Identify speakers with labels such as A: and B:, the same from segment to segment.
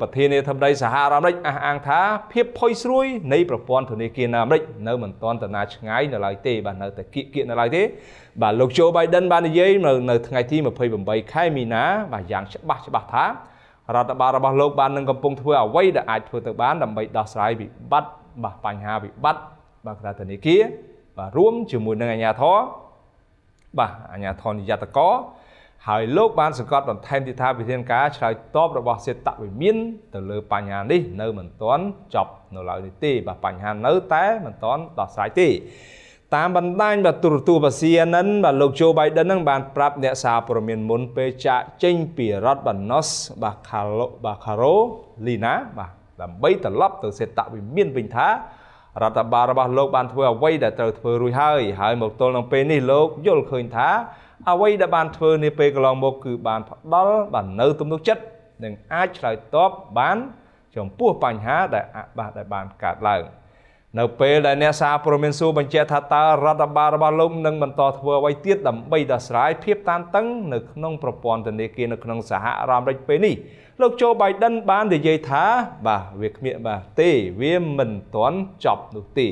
A: ប្រធានាធិបតីសហរដ្ឋអាមេរិកអះអាងថាភាពផុយស្រួយនៃប្រព័ន្ធធនាគារនៅអាមេរិក នៅមិនទាន់តាណាឆ្ងាយនៅឡើយទេបាទនៅតែគៀកគៀកនៅឡើយទេបាទលោកโจ Biden បាននិយាយនៅថ្ងៃទី28ខែមីនាបាទយ៉ាងច្បាស់ច្បាស់ថារដ្ឋបាលរបស់លោកបាននឹងកំពុងធ្វើអ្វីដែលអាចធ្វើទៅបានដើម្បីដោះស្រាយវិបត្តិបាទបញ្ហាវិបត្តិបាទក្រៅធនាគារបាទរួមជាមួយនឹងអាជ្ញាធរបាទអាជ្ញាធរនិយត្តករហើយលោកបានសង្កត់បន្ថែមទៀតថាវិធានការឆ្លើយតបរបស់សេតវិមានទៅលើបញ្ហានេះនៅមិនទាន់ចប់នៅឡើយនេះទេបាទបញ្ហានៅតែមិនទាន់ដោះស្រាយទេតាមបណ្ដាញបាទទូរទស្សន៍បាសៀនិនបាទលោកជូបៃដិននឹងបានប្រាប់អ្នកសារព័ត៌មានមុនពេលចាក់ចេញពីរដ្ឋបាណូសបាទខាឡូបាទខារ៉ូលីណាបាទដើម្បីត្រឡប់ទៅសេតវិមានវិញថារដ្ឋបាលរបស់លោកបានធ្វើអ្វីដែលត្រូវធ្វើរួចហើយហើយមកទល់នឹងពេលនេះលោកយល់ឃើញថាអ្វីដែលបានធ្វើនាពេលកន្លងមកគឺបានផ្ដល់បាននៅទំនុកចិត្តនិងអាចឆ្លើយតបបានចំពោះបញ្ហាដែលអបាសដែលបានកើតឡើងនៅពេលដែលអ្នកសារព័ត៌មានសួរបញ្ជាក់ថាតើរដ្ឋបាលរបស់លោកនឹងបន្តធ្វើអ្វីទៀតដើម្បីដោះស្រាយភាពតានតឹងនៅក្នុងប្រព័ន្ធធនាគារនៅក្នុងសហរដ្ឋអាមេរិកពេលនេះលោកโจ Biden បាននិយាយថាបាទវាគ្មានបាទទេវាមិនទាន់ចប់នោះទេ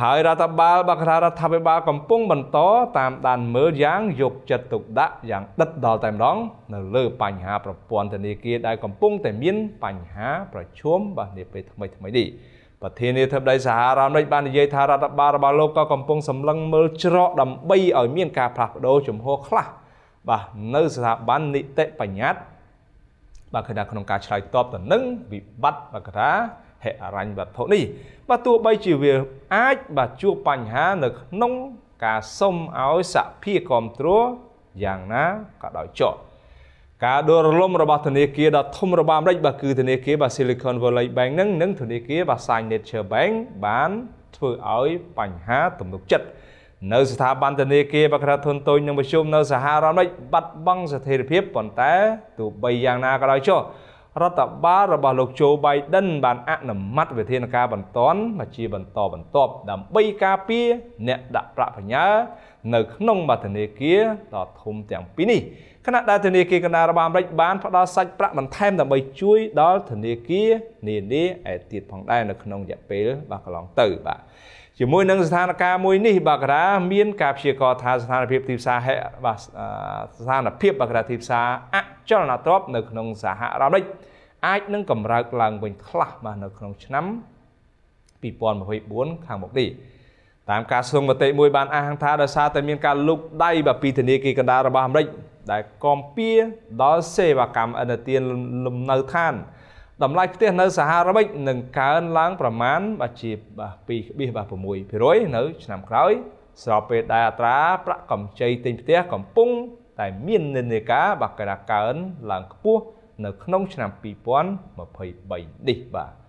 A: ហើយរដ្ឋបាលបកថារដ្ឋាភិបាលកំពុងបន្តតាមដានមើលយ៉ាងយកចិត្តទុកដាក់យ៉ាងដិតដល់តែម្ដងនៅលើបញ្ហាប្រព័ន្ធធនាគារដែលកំពុងតែមានបញ្ហាប្រឈមបាទនាពេលថ្មីថ្មីនេះប្រធានាធិបតីសហរដ្ឋអាមេរិកបាននិយាយថារដ្ឋបាលរបស់លោកក៏កំពុងសម្លឹងមើលច្រកដើម្បីឲ្យមានការផ្លាស់ប្ដូរជំហរខ្លះបាទនៅស្ថាប័ននីតិបញ្ញត្តិបាទគឺថាក្នុងការឆ្លើយតបទៅនឹងវិបត្តិបាទគឺថាហិរញ្ញវត្ថុនេះបាទទោះបីជាវាអាចបាទជួបបញ្ហានៅក្នុងការសុំឲ្យសភាគ្រប់គ្រងយ៉ាងណាក៏ដោយចុះការដួលរលំរបស់ធនាគារដ៏ធំរបស់អាមេរិកបាទគឺធនាគារបាទ Silicon Valley Bank នឹងនិងធនាគារបាទ Signature Bank បានធ្វើឲ្យបញ្ហាទំនុកចិត្តនៅ ស្ថាប័នធនាគារបាទក្រាធនតូចនិងមធ្យមនៅសហរដ្ឋអាមេរិកបាត់បង់ស្ថិរភាពប៉ុន្តែទោះបីយ៉ាងណាក៏ដោយចុះរដ្ឋបាលរបស់លោកជូបៃដិនបានអនុម័តវិធានការបន្ទាន់មកជាបន្តបន្ទាប់ដើម្បីការពារអ្នកដាក់ប្រាក់បញ្ញើនៅក្នុងបទនេគាដ៏ធំទាំងពីរនេះគណៈដែលធនាគារកណ្ដាលរបស់អាមេរិកបានផ្ដល់សាច់ប្រាក់បន្ថែមដើម្បីជួយ ដល់ធនាគារនានាឯទៀតផងដែរនៅក្នុងរយៈពេលបាទកន្លងទៅបាទជាមួយនឹងស្ថានភាពមួយនេះបាការា មាន ការព្យាករណ៍ថាស្ថានភាពទីផ្សារហេបាទស្ថានភាពបាការាទីផ្សារ អចលនទ្រព្យនៅក្នុងសហរដ្ឋអាមេរិកអាចនឹងកម្រើកឡើងវិញខ្លះបាទនៅក្នុងឆ្នាំ2024ខាងមុខនេះតាមការស្ទង់មតិមួយបានអះអាងថាដោយសារតែមានការលុកដៃបាទពីធនាគារកណ្ដាលរបស់អាមេរិកដែលកំពៀដល់សេវាកម្មឥណទានលំនៅឋានតម្លៃផ្ទះនៅសហរដ្ឋអាមេរិកនឹងកើនឡើងប្រមាណបាទជាបាទ2.6%នៅឆ្នាំក្រោយស្របពេលដែលអត្រាប្រាក់កម្ចីទិញផ្ទះកំពុងតែមាននិន្នាការបាក់ការកើនឡើងខ្ពស់នៅក្នុងឆ្នាំ2023នេះបាទ